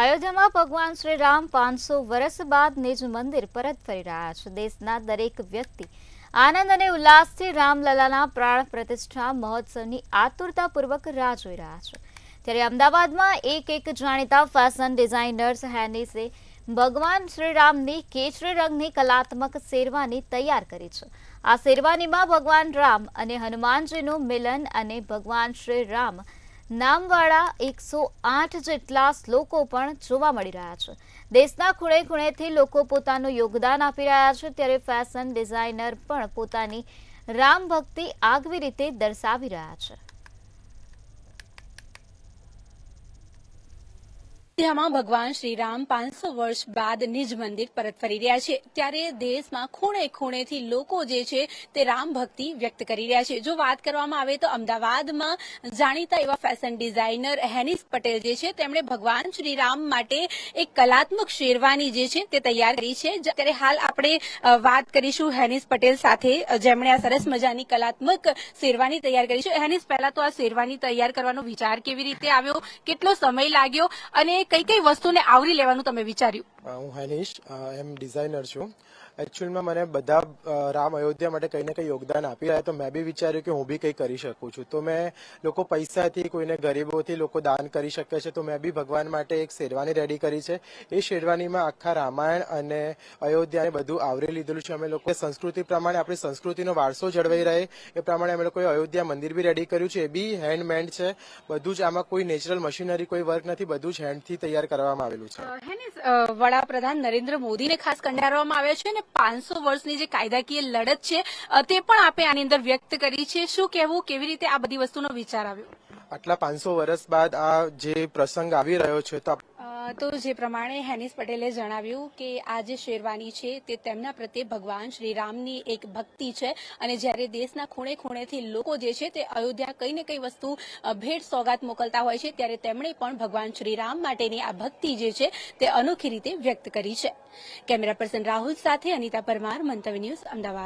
અયોધ્યામાં ભગવાન શ્રી રામ પાંચસો વર્ષ બાદ નિજ મંદિર પરત ફરી રહ્યા છે દેશના દરેક વ્યક્તિ આનંદ અને ઉલ્લાસથી રામલલાના પ્રાણ પ્રતિષ્ઠા મહોત્સવની આતુરતાપૂર્વક રાહ જોઈ રહ્યા છે ત્યારે અમદાવાદમાં એક એક જાણીતા ફેશન ડિઝાઇનર્સ હેનિસે ભગવાન શ્રી રામની કેસરી રંગની કલાત્મક શેરવાની તૈયાર કરી છે આ શેરવાનીમાં ભગવાન રામ અને હનુમાનજીનું મિલન અને ભગવાન શ્રી રામ નામવાળા એકસો આઠ જેટલા શ્લોકો પણ જોવા મળી રહ્યા છે દેશના ખૂણે ખૂણેથી લોકો પોતાનું યોગદાન આપી રહ્યા છે ત્યારે ફેશન ડિઝાઇનર પણ પોતાની રામ ભક્તિ આગવી રીતે દર્શાવી રહ્યા છે અયોધ્યામાં ભગવાન શ્રીરામ પાંચસો વર્ષ બાદ નિજ મંદિર પરત ફરી રહ્યા છે ત્યારે દેશમાં ખૂણે ખૂણેથી લોકો જે છે તે રામ ભક્તિ વ્યક્ત કરી રહ્યા છે જો વાત કરવામાં આવે તો અમદાવાદમાં જાણીતા એવા ફેશન ડિઝાઇનર હેનિસ પટેલ જે છે તેમણે ભગવાન શ્રીરામ માટે એક કલાત્મક શેરવાની જે છે તે તૈયાર કરી છે ત્યારે હાલ આપણે વાત કરીશું હેનિસ પટેલ સાથે જેમણે આ સરસ મજાની કલાત્મક શેરવાની તૈયાર કરી છે હેનિસ પહેલા તો આ શેરવાની તૈયાર કરવાનો વિચાર કેવી રીતે આવ્યો કેટલો સમય લાગ્યો અને કઈ કઈ વસ્તુને આવરી લેવાનું તમે વિચાર્યું હું હેનિશ એમ ડિઝાઇનર છું એકચ્યુઅલમાં મને બધા રામ અયોધ્યા માટે કંઈ ને કંઈ યોગદાન આપી રહ્યા તો મેં બી વિચાર્યું કે હું બી કંઈ કરી શકું છું તો મેં લોકો પૈસાથી કોઈને ગરીબોથી લોકો દાન કરી શકે છે તો મેં બી ભગવાન માટે એક શેરવાની રેડી કરી છે એ શેરવાનીમાં આખા રામાયણ અને અયોધ્યાને બધું આવરી લીધેલું છે અમે લોકો સંસ્કૃતિ પ્રમાણે આપણી સંસ્કૃતિનો વારસો જળવાઈ રહે એ પ્રમાણે અમે લોકોએ અયોધ્યા મંદિર બી રેડી કર્યું છે એ બી હેન્ડમેડ છે બધું જ આમાં કોઈ નેચરલ મશીનરી કોઈ વર્ક નથી બધું જ હેન્ડથી તૈયાર કરવામાં આવેલું છે વડાપ્રધાન નરેન્દ્ર મોદીને ખાસ કંડારવામાં આવ્યા છે ને પાંચસો વર્ષની જે કાયદાકીય લડત છે તે પણ આપે આની અંદર વ્યક્ત કરી છે શું કહેવું કેવી રીતે આ બધી વસ્તુનો વિચાર આવ્યો આટલા પાંચસો વર્ષ બાદ આ જે પ્રસંગ આવી રહ્યો છે તો તો જે પ્રમાણે હેનિસ પટેલે જણાવ્યું કે આ જે શેરવાની છે તે તેમના પ્રત્યે ભગવાન શ્રીરામની એક ભક્તિ છે અને જ્યારે દેશના ખૂણે ખૂણેથી લોકો જે છે તે અયોધ્યા કંઈ ને કંઈ વસ્તુ ભેટ સોગાત મોકલતા હોય છે ત્યારે તેમણે પણ ભગવાન શ્રીરામ માટેની આ ભક્તિ જે છે તે અનોખી રીતે વ્યક્ત કરી છે કેમેરા પર્સન રાહુલ સાથે અનિતા પરમાર મંતવ્ય ન્યૂઝ અમદાવાદ